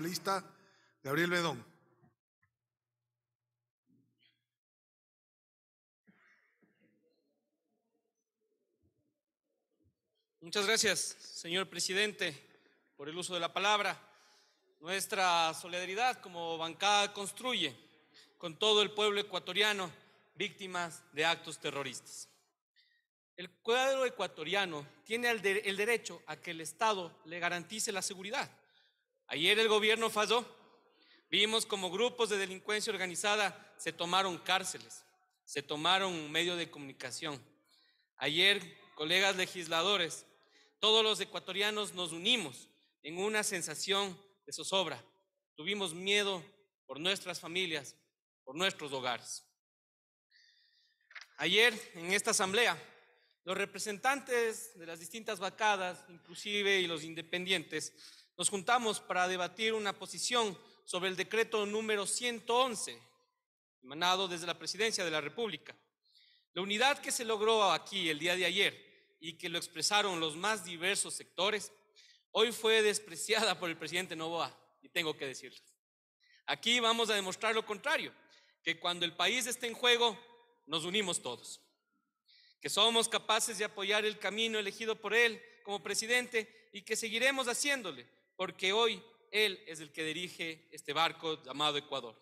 Lista, Gabriel Bedón. Muchas gracias, señor presidente, por el uso de la palabra. Nuestra solidaridad como bancada construye con todo el pueblo ecuatoriano víctimas de actos terroristas. El cuadro ecuatoriano tiene el derecho a que el Estado le garantice la seguridad Ayer el gobierno falló. Vimos como grupos de delincuencia organizada se tomaron cárceles, se tomaron medios de comunicación. Ayer, colegas legisladores, todos los ecuatorianos nos unimos en una sensación de zozobra. Tuvimos miedo por nuestras familias, por nuestros hogares. Ayer, en esta asamblea, los representantes de las distintas vacadas, inclusive y los independientes, nos juntamos para debatir una posición sobre el decreto número 111, emanado desde la Presidencia de la República. La unidad que se logró aquí el día de ayer y que lo expresaron los más diversos sectores, hoy fue despreciada por el presidente Novoa, y tengo que decirlo. Aquí vamos a demostrar lo contrario, que cuando el país está en juego, nos unimos todos que somos capaces de apoyar el camino elegido por él como presidente y que seguiremos haciéndole, porque hoy él es el que dirige este barco llamado Ecuador.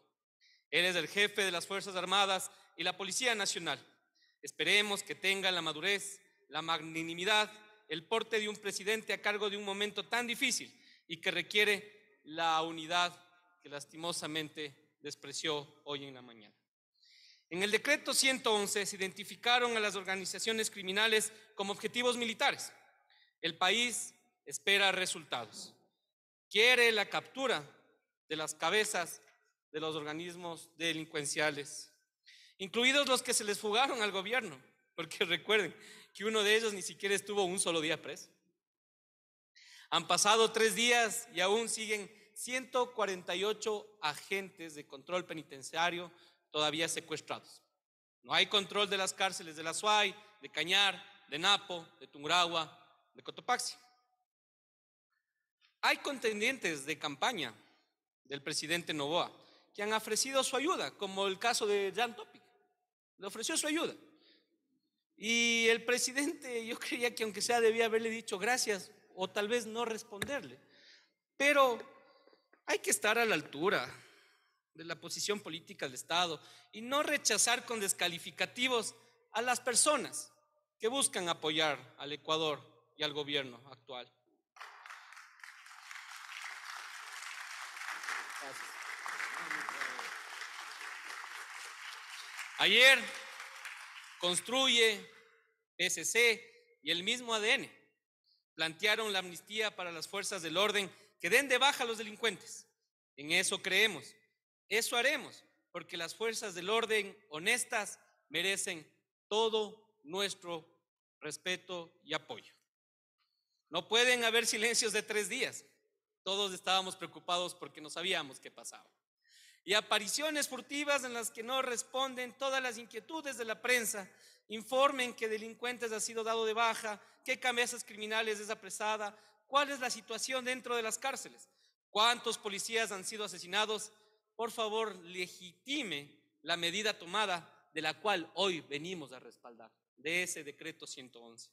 Él es el jefe de las Fuerzas Armadas y la Policía Nacional. Esperemos que tenga la madurez, la magnanimidad, el porte de un presidente a cargo de un momento tan difícil y que requiere la unidad que lastimosamente despreció hoy en la mañana. En el decreto 111 se identificaron a las organizaciones criminales como objetivos militares. El país espera resultados quiere la captura de las cabezas de los organismos delincuenciales, incluidos los que se les fugaron al gobierno, porque recuerden que uno de ellos ni siquiera estuvo un solo día preso. Han pasado tres días y aún siguen 148 agentes de control penitenciario todavía secuestrados. No hay control de las cárceles de la SUAY, de Cañar, de Napo, de Tungurahua, de Cotopaxi. Hay contendientes de campaña del presidente Novoa que han ofrecido su ayuda, como el caso de Jan Topic. Le ofreció su ayuda. Y el presidente, yo creía que aunque sea, debía haberle dicho gracias o tal vez no responderle. Pero hay que estar a la altura de la posición política del Estado y no rechazar con descalificativos a las personas que buscan apoyar al Ecuador y al gobierno actual. Ayer construye PSC y el mismo ADN plantearon la amnistía para las fuerzas del orden que den de baja a los delincuentes. En eso creemos, eso haremos, porque las fuerzas del orden honestas merecen todo nuestro respeto y apoyo. No pueden haber silencios de tres días. Todos estábamos preocupados porque no sabíamos qué pasaba. Y apariciones furtivas en las que no responden todas las inquietudes de la prensa. Informen que delincuentes ha sido dado de baja, qué cabezas criminales es apresada, cuál es la situación dentro de las cárceles, cuántos policías han sido asesinados. Por favor, legitime la medida tomada de la cual hoy venimos a respaldar, de ese decreto 111.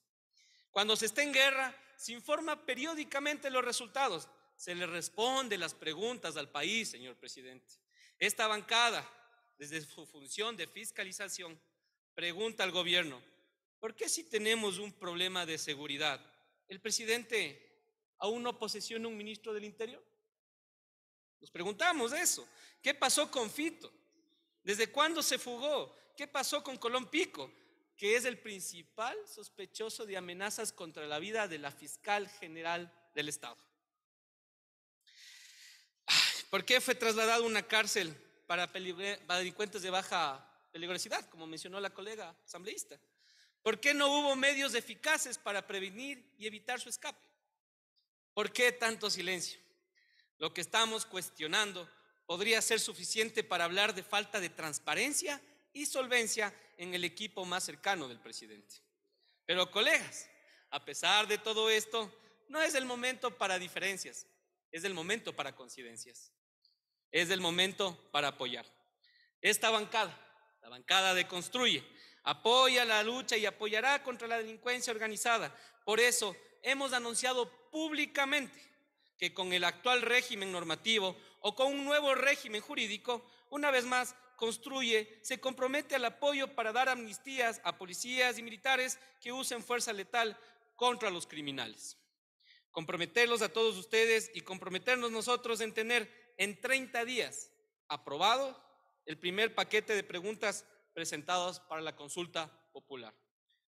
Cuando se está en guerra, se informa periódicamente los resultados se le responde las preguntas al país, señor presidente. Esta bancada, desde su función de fiscalización, pregunta al gobierno, ¿por qué si tenemos un problema de seguridad, el presidente aún no posesiona un ministro del Interior? Nos preguntamos eso. ¿Qué pasó con Fito? ¿Desde cuándo se fugó? ¿Qué pasó con Colón Pico? Que es el principal sospechoso de amenazas contra la vida de la fiscal general del Estado. ¿Por qué fue trasladado a una cárcel para, para delincuentes de baja peligrosidad, como mencionó la colega asambleísta? ¿Por qué no hubo medios eficaces para prevenir y evitar su escape? ¿Por qué tanto silencio? Lo que estamos cuestionando podría ser suficiente para hablar de falta de transparencia y solvencia en el equipo más cercano del presidente. Pero colegas, a pesar de todo esto, no es el momento para diferencias, es el momento para coincidencias es el momento para apoyar. Esta bancada, la bancada de Construye, apoya la lucha y apoyará contra la delincuencia organizada. Por eso hemos anunciado públicamente que con el actual régimen normativo o con un nuevo régimen jurídico, una vez más, construye, se compromete al apoyo para dar amnistías a policías y militares que usen fuerza letal contra los criminales. Comprometerlos a todos ustedes y comprometernos nosotros en tener en 30 días, aprobado el primer paquete de preguntas presentadas para la consulta popular,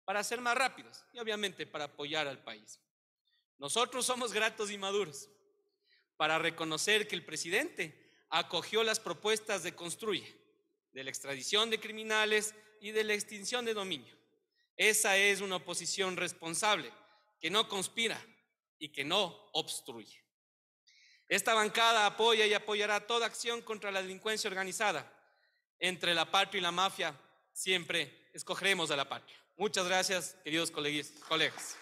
para ser más rápidos y obviamente para apoyar al país. Nosotros somos gratos y maduros para reconocer que el presidente acogió las propuestas de Construye, de la extradición de criminales y de la extinción de dominio. Esa es una oposición responsable que no conspira y que no obstruye. Esta bancada apoya y apoyará toda acción contra la delincuencia organizada. Entre la patria y la mafia siempre escogeremos a la patria. Muchas gracias, queridos colegas.